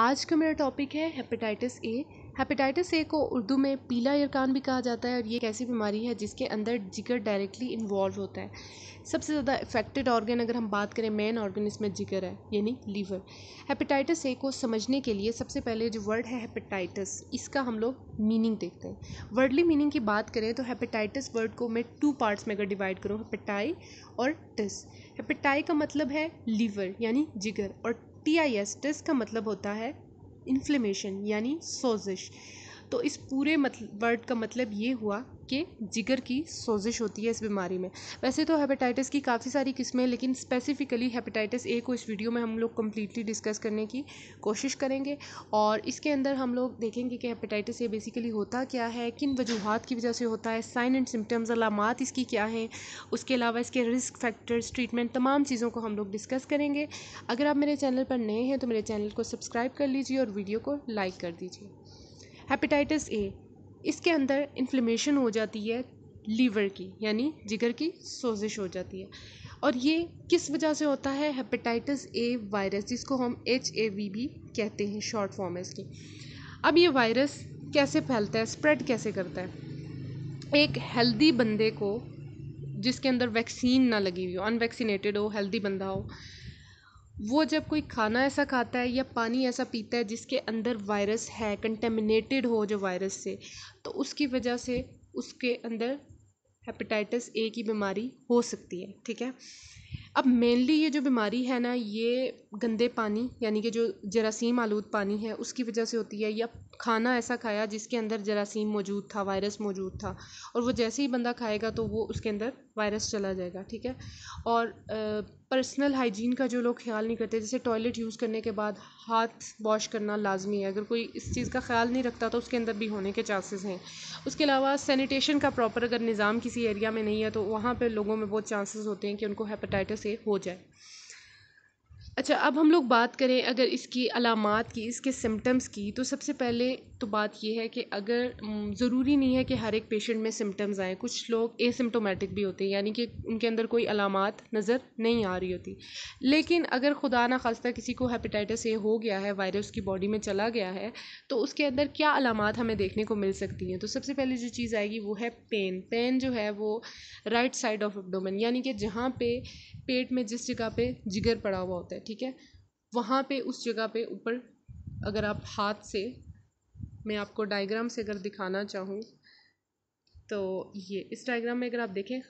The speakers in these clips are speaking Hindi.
आज का मेरा टॉपिक है हेपेटाइटिस ए हेपेटाइटिस ए को उर्दू में पीला यरकान भी कहा जाता है और ये एक ऐसी बीमारी है जिसके अंदर जिगर डायरेक्टली इन्वॉल्व होता है सबसे ज़्यादा इफेक्टेड ऑर्गन अगर हम बात करें मेन ऑर्गन इसमें जिगर है यानी लीवर हेपेटाइटिस ए को समझने के लिए सबसे पहले जो वर्ड है हेपेटाइटिस इसका हम लोग मीनिंग देखते हैं वर्डली मीनिंग की बात करें तो हेपेटाइटिस वर्ड को मैं टू पार्ट्स में अगर डिवाइड करूँ हेपेटाई और टिस हेपेटाई का मतलब है लीवर यानी जिगर और टी आई एस टेस्ट का मतलब होता है इन्फ्लेमेशन यानी सोज़िश तो इस पूरे मतलब वर्ड का मतलब ये हुआ के जिगर की सोजिश होती है इस बीमारी में वैसे तो हेपेटाइटिस की काफ़ी सारी किस्में हैं लेकिन स्पेसिफ़िकली हेपेटाइटिस ए को इस वीडियो में हम लोग कम्प्लीटली डिस्कस करने की कोशिश करेंगे और इसके अंदर हम लोग देखेंगे कि हेपेटाइटिस ए बेसिकली होता क्या है किन वजूहत की वजह से होता है साइन एंड सिम्टम्स अलामत इसकी क्या हैं उसके अलावा इसके रिस्क फैक्टर्स ट्रीटमेंट तमाम चीज़ों को हम लोग डिस्कस करेंगे अगर आप मेरे चैनल पर नए हैं तो मेरे चैनल को सब्सक्राइब कर लीजिए और वीडियो को लाइक कर दीजिए हेपेटाइटिस ए इसके अंदर इन्फ्लेमेशन हो जाती है लीवर की यानी जिगर की सोजिश हो जाती है और ये किस वजह से होता है हेपेटाइटिस ए वायरस जिसको हम एच ए वी भी कहते हैं शॉर्ट फॉर्म है इसकी अब ये वायरस कैसे फैलता है स्प्रेड कैसे करता है एक हेल्दी बंदे को जिसके अंदर वैक्सीन ना लगी हुई हो अनवैक्सीनेटेड हो हेल्दी बंदा हो वो जब कोई खाना ऐसा खाता है या पानी ऐसा पीता है जिसके अंदर वायरस है कंटेमिनेटेड हो जो वायरस से तो उसकी वजह से उसके अंदर हेपेटाइटिस ए की बीमारी हो सकती है ठीक है अब मेनली ये जो बीमारी है ना ये गंदे पानी यानी कि जो जरासीम आलूद पानी है उसकी वजह से होती है या खाना ऐसा खाया जिसके अंदर जरासीम मौजूद था वायरस मौजूद था और वो जैसे ही बंदा खाएगा तो वो उसके अंदर वायरस चला जाएगा ठीक है और पर्सनल हाइजीन का जो लोग ख्याल नहीं करते जैसे टॉयलेट यूज़ करने के बाद हाथ वॉश करना लाजमी है अगर कोई इस चीज़ का ख्याल नहीं रखता तो उसके अंदर भी होने के चांसेस हैं उसके अलावा सैनिटेशन का प्रॉपर अगर निज़ाम किसी एरिया में नहीं है तो वहाँ पर लोगों में बहुत चांसेस होते हैं कि उनको हेपेटाइटिस ए हो जाए अच्छा अब हम लोग बात करें अगर इसकी अलामत की इसके सिम्टम्स की तो सबसे पहले तो बात यह है कि अगर ज़रूरी नहीं है कि हर एक पेशेंट में सिम्टम्स आएँ कुछ लोग एसिम्टोमेटिक भी होते हैं यानी कि उनके अंदर कोई अलामत नज़र नहीं आ रही होती लेकिन अगर खुदा ना खास्ता किसी को हेपेटाइटिस ए हो गया है वायरस की बॉडी में चला गया है तो उसके अंदर क्या अलामत हमें देखने को मिल सकती हैं तो सबसे पहले जो चीज़ आएगी वो है पेन पेन जो है वो राइट साइड ऑफ एबडोमन यानी कि जहाँ पे पेट में जिस जगह पे जिगर पड़ा हुआ होता है ठीक है वहाँ पे उस जगह पे ऊपर अगर आप हाथ से मैं आपको डायग्राम से अगर दिखाना चाहूँ तो ये इस डायग्राम में अगर आप देखें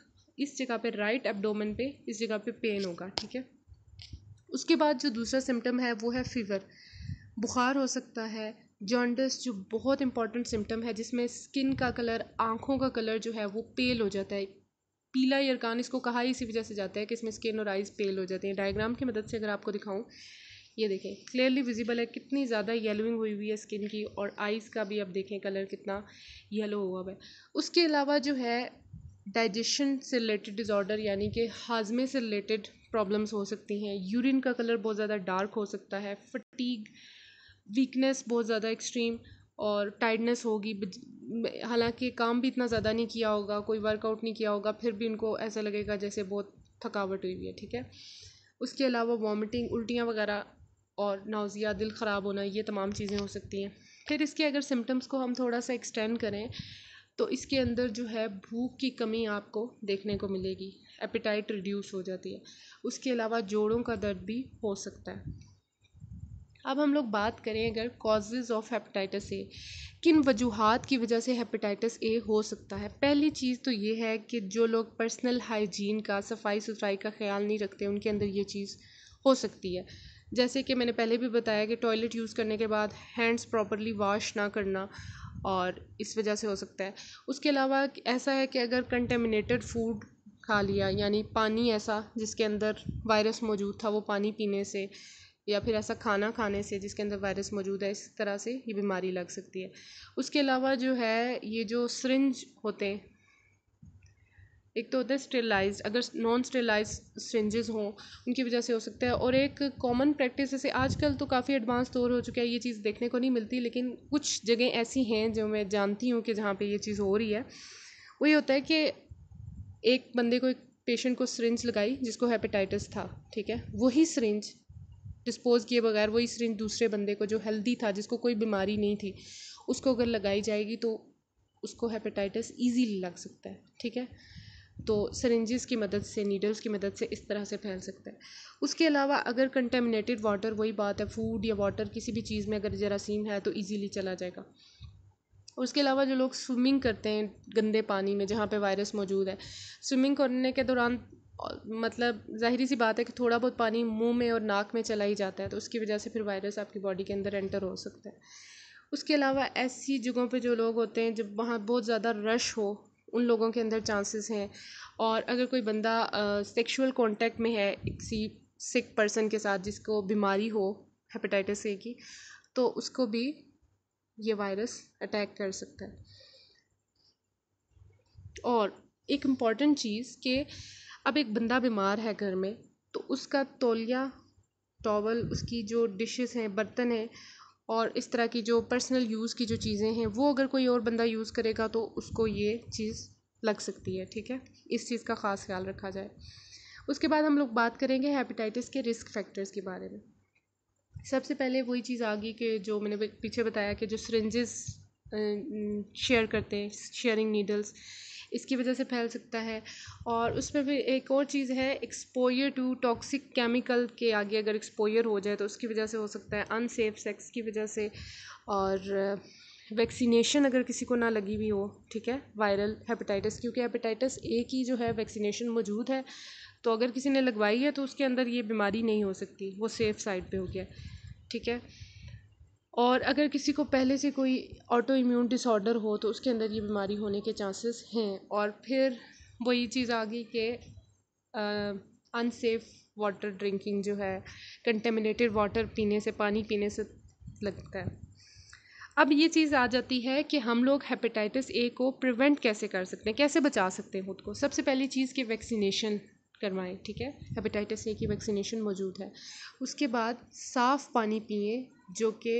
इस जगह पे राइट एब्डोमेन पे इस जगह पे पेन होगा ठीक है उसके बाद जो दूसरा सिम्टम है वो है फीवर बुखार हो सकता है जॉन्डस जो बहुत इंपॉर्टेंट सिम्टम है जिसमें स्किन का कलर आँखों का कलर जो है वो पेल हो जाता है पीला यरकान इसको कहा ही इसी वजह से जाता है कि इसमें स्किन और आइज़ पेल हो जाती हैं डायग्राम की मदद से अगर आपको दिखाऊँ ये देखें क्लियरली विजिबल है कितनी ज़्यादा येलोइंग हुई हुई है स्किन की और आइज़ का भी आप देखें कलर कितना येलो हुआ हुआ है उसके अलावा जो है डाइजेशन से रिलेटेड डिज़ॉर्डर यानी कि हाजमे से रिलेटेड प्रॉब्लम्स हो सकती हैं यूरिन का कलर बहुत ज़्यादा डार्क हो सकता है फटीग वीकनेस बहुत ज़्यादा एक्सट्रीम और टाइडनेस होगी हालांकि काम भी इतना ज़्यादा नहीं किया होगा कोई वर्कआउट नहीं किया होगा फिर भी उनको ऐसा लगेगा जैसे बहुत थकावट हुई हुई है ठीक है उसके अलावा वॉमिटिंग उल्टियाँ वगैरह और नाउज़िया दिल ख़राब होना ये तमाम चीज़ें हो सकती हैं फिर इसके अगर सिम्टम्स को हम थोड़ा सा एक्सटेंड करें तो इसके अंदर जो है भूख की कमी आपको देखने को मिलेगी एपिटाइट रिड्यूस हो जाती है उसके अलावा जोड़ों का दर्द भी हो सकता है अब हम लोग बात करें अगर कॉजेज़ ऑफ हेपेटाइटिस ए किन वजूहत की वजह से हेपेटाइटिस ए हो सकता है पहली चीज़ तो ये है कि जो लोग पर्सनल हाइजीन का सफाई सुथराई का ख्याल नहीं रखते उनके अंदर ये चीज़ हो सकती है जैसे कि मैंने पहले भी बताया कि टॉयलेट यूज़ करने के बाद हैंड्स प्रॉपरली वॉश ना करना और इस वजह से हो सकता है उसके अलावा ऐसा है कि अगर कंटेमिनेटेड फूड खा लिया यानी पानी ऐसा जिसके अंदर वायरस मौजूद था वो पानी पीने से या फिर ऐसा खाना खाने से जिसके अंदर वायरस मौजूद है इस तरह से ये बीमारी लग सकती है उसके अलावा जो है ये जो सरिंज होते हैं एक तो होता है स्टेलाइज अगर नॉन स्टेलाइज सिरिंजेस हों उनकी वजह से हो सकता है और एक कॉमन प्रैक्टिस जैसे आजकल तो काफ़ी एडवांस दौर हो चुका है ये चीज़ देखने को नहीं मिलती लेकिन कुछ जगह ऐसी हैं जो मैं जानती हूँ कि जहाँ पे ये चीज़ हो रही है वो ये होता है कि एक बंदे को एक पेशेंट को सरिंज लगाई जिसको हेपेटाइटिस था ठीक है वही सरिंज डिस्पोज़ किए बगैर वही सिरिंज दूसरे बंदे को जो हेल्दी था जिसको कोई बीमारी नहीं थी उसको अगर लगाई जाएगी तो उसको हेपेटाइटिस ईजीली लग सकता है ठीक है तो सरेंजेस की मदद से नीडल्स की मदद से इस तरह से फैल सकता है उसके अलावा अगर कंटेमिनेटेड वाटर वही बात है फूड या वाटर किसी भी चीज़ में अगर जरासीम है तो इजीली चला जाएगा उसके अलावा जो लोग स्विमिंग करते हैं गंदे पानी में जहाँ पे वायरस मौजूद है स्विमिंग करने के दौरान मतलब ज़ाहिर सी बात है कि थोड़ा बहुत पानी मुँह में और नाक में चला ही जाता है तो उसकी वजह से फिर वायरस आपकी बॉडी के अंदर एंटर हो सकता है उसके अलावा ऐसी जगहों पे जो लोग होते हैं जब वहाँ बहुत ज़्यादा रश हो उन लोगों के अंदर चांसेस हैं और अगर कोई बंदा सेक्सुअल कांटेक्ट में है किसी सिक पर्सन के साथ जिसको बीमारी हो हेपेटाइटिस ए की तो उसको भी ये वायरस अटैक कर सकता है और एक इम्पॉर्टेंट चीज़ के अब एक बंदा बीमार है घर में तो उसका तौलिया टॉवल उसकी जो डिशेस हैं बर्तन हैं और इस तरह की जो पर्सनल यूज़ की जो चीज़ें हैं वो अगर कोई और बंदा यूज़ करेगा तो उसको ये चीज़ लग सकती है ठीक है इस चीज़ का ख़ास ख्याल रखा जाए उसके बाद हम लोग बात करेंगे हेपेटाइटिस के रिस्क फैक्टर्स के बारे में सबसे पहले वही चीज़ आ गई कि जो मैंने पीछे बताया कि जो सरेंजेस शेयर करते हैं शेयरिंग नीडल्स इसकी वजह से फैल सकता है और उसमें फिर एक और चीज़ है एक्सपोयर टू टॉक्सिक केमिकल के आगे अगर एक्सपोयर हो जाए तो उसकी वजह से हो सकता है अनसेफ सेक्स की वजह से और वैक्सीनेशन अगर किसी को ना लगी हुई हो ठीक है वायरल हेपेटाइटिस क्योंकि हेपेटाइटिस ए की जो है वैक्सीनेशन मौजूद है तो अगर किसी ने लगवाई है तो उसके अंदर ये बीमारी नहीं हो सकती वो सेफ़ साइड पे हो गया ठीक है और अगर किसी को पहले से कोई ऑटो इम्यून डिसऑर्डर हो तो उसके अंदर ये बीमारी होने के चांसेस हैं और फिर वही चीज़ आ गई कि अनसेफ़ वाटर ड्रिंकिंग जो है कंटेमिनेटेड वाटर पीने से पानी पीने से लगता है अब ये चीज़ आ जाती है कि हम लोग हेपेटाइटिस ए को प्रिवेंट कैसे कर सकते हैं कैसे बचा सकते हैं खुद को सबसे पहली चीज़ कि वैक्सीनेशन करवाएं ठीक है हेपेटाइटिस ए की वैक्सीनेशन मौजूद है उसके बाद साफ़ पानी पिए जो कि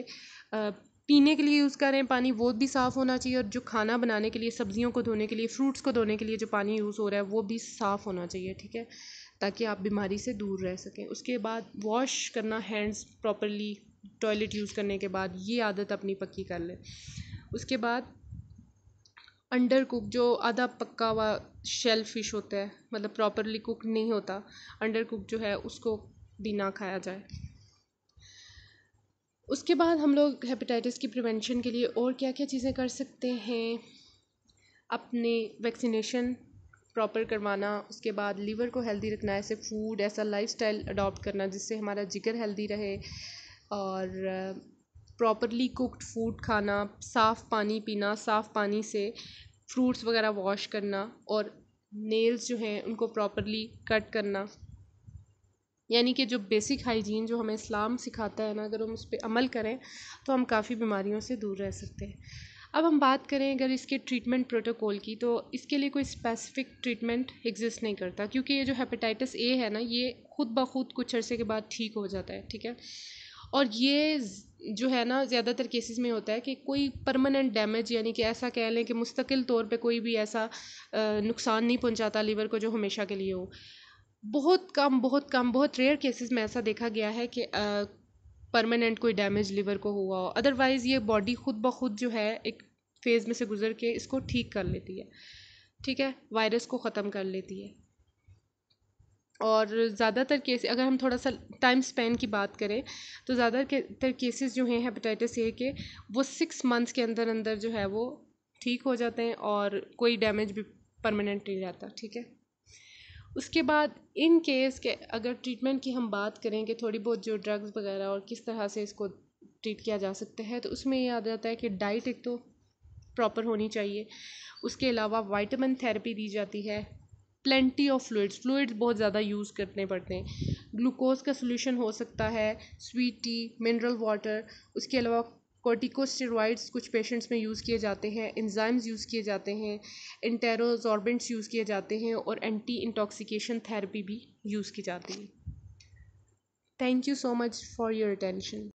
पीने के लिए यूज़ करें पानी वो भी साफ़ होना चाहिए और जो खाना बनाने के लिए सब्जियों को धोने के लिए फ्रूट्स को धोने के लिए जो पानी यूज़ हो रहा है वो भी साफ़ होना चाहिए ठीक है ताकि आप बीमारी से दूर रह सकें उसके बाद वॉश करना हैंड्स प्रॉपरली टॉयलेट यूज़ करने के बाद ये आदत अपनी पक्की कर लें उसके बाद अंडर कुक जो आधा पक्का हुआ शेल फिश होता है मतलब प्रॉपरली कुक नहीं होता अंडर कुक जो है उसको भी ना खाया जाए उसके बाद हम लोग हेपेटाइटिस की प्रिवेंशन के लिए और क्या क्या चीज़ें कर सकते हैं अपने वैक्सीनेशन प्रॉपर करवाना उसके बाद लीवर को हेल्दी रखना ऐसे फूड ऐसा लाइफस्टाइल अडॉप्ट करना जिससे हमारा जिगर हेल्दी रहे और प्रॉपरली कुकड फ़ूड खाना साफ़ पानी पीना साफ़ पानी से फ्रूट्स वगैरह वॉश करना और नेल्स जो हैं उनको प्रॉपरली कट करना यानी कि जो बेसिक हाइजीन जो हमें इस्लाम सिखाता है ना अगर हम उस पर अमल करें तो हम काफ़ी बीमारियों से दूर रह सकते हैं अब हम बात करें अगर इसके ट्रीटमेंट प्रोटोकॉल की तो इसके लिए कोई स्पेसिफ़िक ट्रीटमेंट एग्जिस्ट नहीं करता क्योंकि ये जो हेपेटाइटिस ए है ना ये खुद ब खुद कुछ अरसे के बाद ठीक हो जाता है ठीक है और ये जो है ना ज़्यादातर केसेस में होता है कि कोई परमानेंट डैमेज यानी कि ऐसा कह लें कि मुस्तकिल तौर पे कोई भी ऐसा नुकसान नहीं पहुंचाता लीवर को जो हमेशा के लिए हो बहुत कम बहुत कम बहुत रेयर केसेस में ऐसा देखा गया है कि परमानेंट कोई डैमेज लीवर को हुआ हो अदरवाइज़ ये बॉडी खुद ब खुद जो है एक फेज़ में से गुजर के इसको ठीक कर लेती है ठीक है वायरस को ख़त्म कर लेती है और ज़्यादातर केस अगर हम थोड़ा सा टाइम स्पेन की बात करें तो ज़्यादातर केसेस जो हैं हेपेटाइटिस ए के वो सिक्स मंथ्स के अंदर अंदर जो है वो ठीक हो जाते हैं और कोई डैमेज भी परमानेंट नहीं रहता ठीक है उसके बाद इन केस के अगर ट्रीटमेंट की हम बात करें कि थोड़ी बहुत जो ड्रग्स वगैरह और किस तरह से इसको ट्रीट किया जा सकता है तो उसमें याद आ जाता है कि डाइट एक तो प्रॉपर होनी चाहिए उसके अलावा वाइटामिन थेरेपी दी जाती है प्लेंटी ऑफ फ्लूड्स फ्लूड्स बहुत ज़्यादा यूज़ करने पड़ते हैं ग्लूकोज का सोल्यूशन हो सकता है स्वीट टी मिनरल वाटर उसके अलावा कॉर्टिकोस्टेरॉइड्स कुछ पेशेंट्स में यूज़ किए जाते हैं इंजाइम्स यूज़ किए जाते हैं इंटेरोजॉर्बेंट्स यूज़ किए जाते हैं और एंटी इंटॉक्सिकेशन थेरेपी भी यूज़ की जाती है thank you so much for your attention